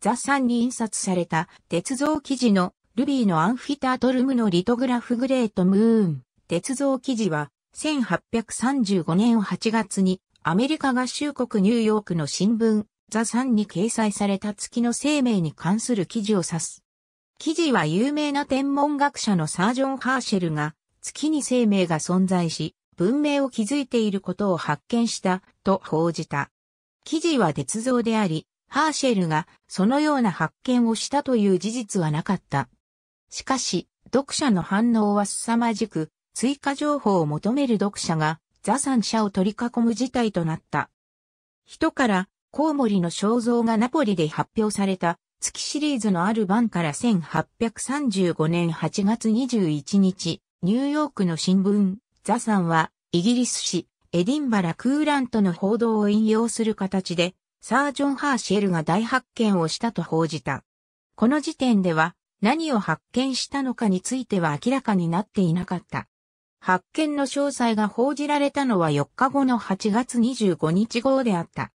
ザ・サンに印刷された鉄造記事のルビーのアンフィタートルムのリトグラフグレートムーン。鉄造記事は1835年8月にアメリカ合衆国ニューヨークの新聞ザ・サンに掲載された月の生命に関する記事を指す。記事は有名な天文学者のサージョン・ハーシェルが月に生命が存在し文明を築いていることを発見したと報じた。記事は鉄造であり、ハーシェルがそのような発見をしたという事実はなかった。しかし、読者の反応は凄まじく、追加情報を求める読者が、ザ三者を取り囲む事態となった。人から、コウモリの肖像がナポリで発表された、月シリーズのある晩から1835年8月21日、ニューヨークの新聞、ザさんは、イギリス紙、エディンバラ・クーラントの報道を引用する形で、サージョン・ハーシェルが大発見をしたと報じた。この時点では何を発見したのかについては明らかになっていなかった。発見の詳細が報じられたのは4日後の8月25日号であった。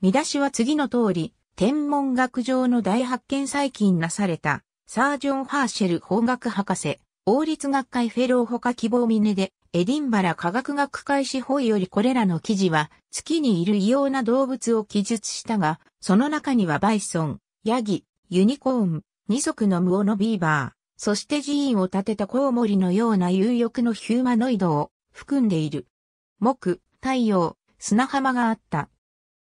見出しは次の通り、天文学上の大発見最近なされた、サージョン・ハーシェル法学博士、王立学会フェローほか希望峰で、エディンバラ科学学会司法よりこれらの記事は、月にいる異様な動物を記述したが、その中にはバイソン、ヤギ、ユニコーン、二足の無オのビーバー、そして寺院を建てたコウモリのような有力のヒューマノイドを含んでいる。木、太陽、砂浜があった。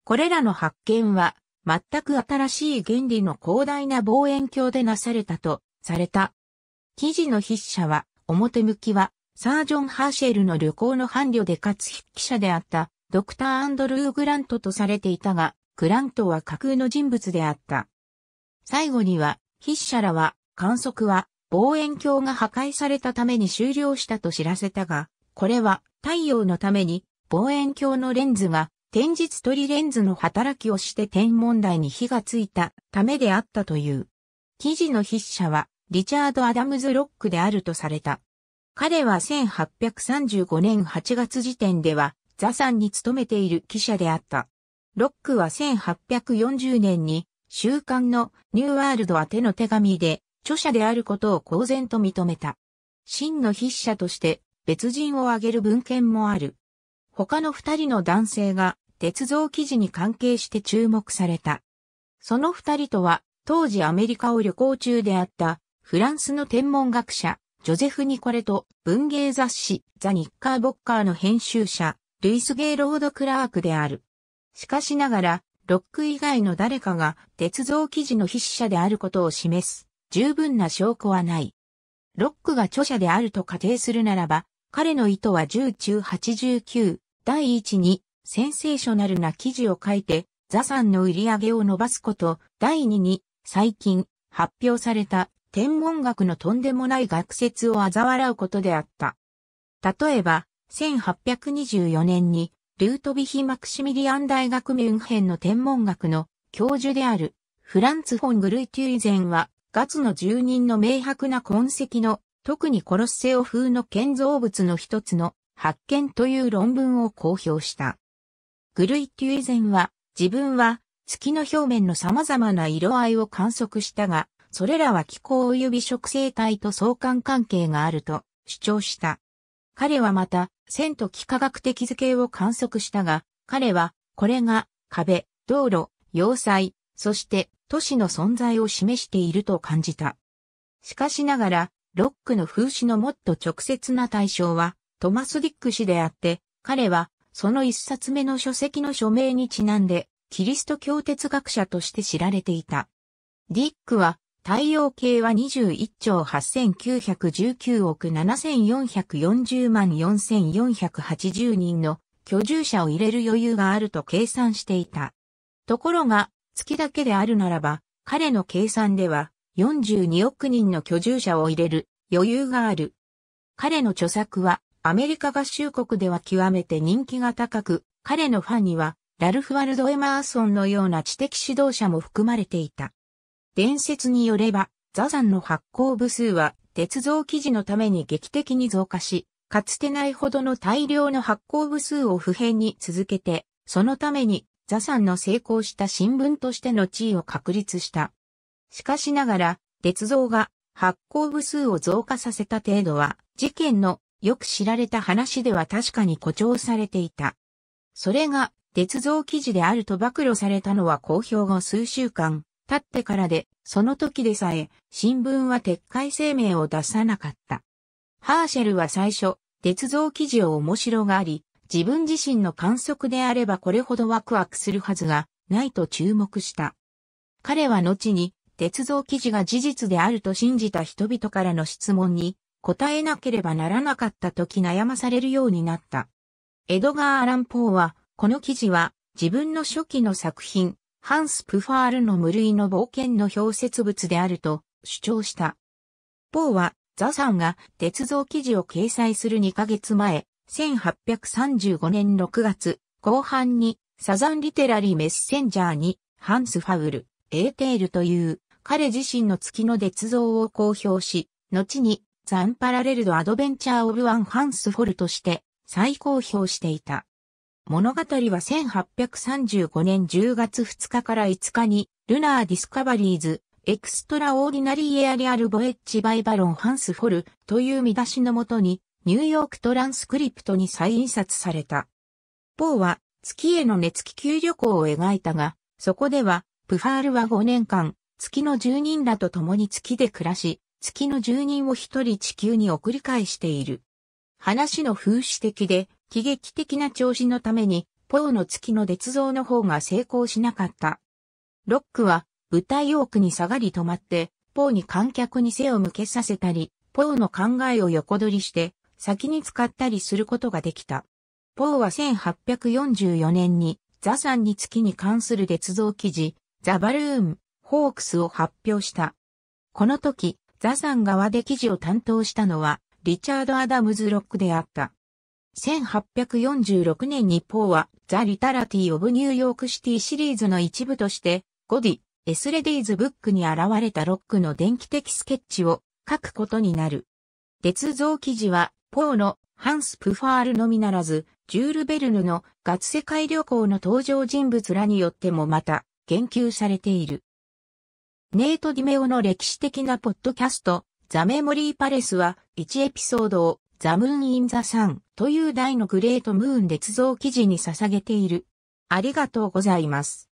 これらの発見は、全く新しい原理の広大な望遠鏡でなされたと、された。記事の筆者は、表向きは、サージョン・ハーシェルの旅行の伴侶でかつ筆記者であった、ドクター・アンドルー・グラントとされていたが、グラントは架空の人物であった。最後には、筆者らは、観測は、望遠鏡が破壊されたために終了したと知らせたが、これは太陽のために望遠鏡のレンズが天日取りレンズの働きをして天文台に火がついたためであったという。記事の筆者はリチャード・アダムズ・ロックであるとされた。彼は1835年8月時点では、ザさんに勤めている記者であった。ロックは1840年に、週刊のニューワールド宛ての手紙で、著者であることを公然と認めた。真の筆者として、別人を挙げる文献もある。他の二人の男性が、鉄道記事に関係して注目された。その二人とは、当時アメリカを旅行中であったフランスの天文学者、ジョゼフ・ニコレと文芸雑誌ザ・ニッカー・ボッカーの編集者、ルイス・ゲイロード・クラークである。しかしながら、ロック以外の誰かが鉄道記事の筆者であることを示す十分な証拠はない。ロックが著者であると仮定するならば、彼の意図は10中89第1にセンセーショナルな記事を書いて、ザさんの売り上げを伸ばすこと、第2に最近発表された天文学のとんでもない学説を嘲笑うことであった。例えば、1824年に、ルートビヒ・マクシミリアン大学ミュンヘンの天文学の教授である、フランツ・フォン・グルイテュイゼンは、ガツの住人の明白な痕跡の、特にコロッセオ風の建造物の一つの発見という論文を公表した。グルイテュイゼンは、自分は月の表面の様々な色合いを観測したが、それらは気候及び植生体と相関関係があると主張した。彼はまた、線と幾何学的図形を観測したが、彼は、これが壁、道路、要塞、そして都市の存在を示していると感じた。しかしながら、ロックの風刺のもっと直接な対象は、トマス・ディック氏であって、彼は、その一冊目の書籍の署名にちなんで、キリスト教哲学者として知られていた。ディックは、太陽系は21兆8919億7440万4480人の居住者を入れる余裕があると計算していた。ところが、月だけであるならば、彼の計算では42億人の居住者を入れる余裕がある。彼の著作はアメリカ合衆国では極めて人気が高く、彼のファンにはラルフ・ワルド・エマーソンのような知的指導者も含まれていた。伝説によれば、ザザンの発行部数は、鉄造記事のために劇的に増加し、かつてないほどの大量の発行部数を普遍に続けて、そのために、ザさんの成功した新聞としての地位を確立した。しかしながら、鉄造が発行部数を増加させた程度は、事件のよく知られた話では確かに誇張されていた。それが、鉄造記事であると暴露されたのは公表後数週間、立ってからで、その時でさえ、新聞は撤回声明を出さなかった。ハーシェルは最初、鉄造記事を面白があり、自分自身の観測であればこれほどワクワクするはずがないと注目した。彼は後に、鉄造記事が事実であると信じた人々からの質問に、答えなければならなかった時悩まされるようになった。エドガー・アラン・ポーは、この記事は自分の初期の作品、ハンス・プファールの無類の冒険の表説物であると主張した。ポーは、ザさんが鉄道記事を掲載する2ヶ月前、1835年6月後半にサザンリテラリーメッセンジャーにハンス・ファウル、エーテールという彼自身の月の鉄道を公表し、後にザンパラレルドアドベンチャーオブワンハンスフォルとして再公表していた。物語は1835年10月2日から5日に、ルナーディスカバリーズ、エクストラオーディナリーエアリアルボエッジバイバロンハンスフォルという見出しのもとに、ニューヨークトランスクリプトに再印刷された。ポーは月への熱気球旅行を描いたが、そこでは、プファールは5年間、月の住人らと共に月で暮らし、月の住人を一人地球に送り返している。話の風刺的で、喜劇的な調子のために、ポーの月の鉄造の方が成功しなかった。ロックは、舞台奥に下がり止まって、ポーに観客に背を向けさせたり、ポーの考えを横取りして、先に使ったりすることができた。ポーは1844年に、ザさんに月に関する鉄造記事、ザ・バルーン、ホークスを発表した。この時、ザさん側で記事を担当したのは、リチャード・アダムズ・ロックであった。1846年にポーはザ・リタラティ・オブ・ニューヨーク・シティシリーズの一部として、ゴディ、エスレディーズ・ブックに現れたロックの電気的スケッチを書くことになる。鉄造記事は、ポーのハンス・プファールのみならず、ジュール・ベルヌのガツ世界旅行の登場人物らによってもまた、言及されている。ネイト・ディメオの歴史的なポッドキャスト、ザ・メモリー・パレスは、1エピソードを、ザ・ムーン・イン・ザ・サン、という大のグレートムーンで捏造記事に捧げている。ありがとうございます。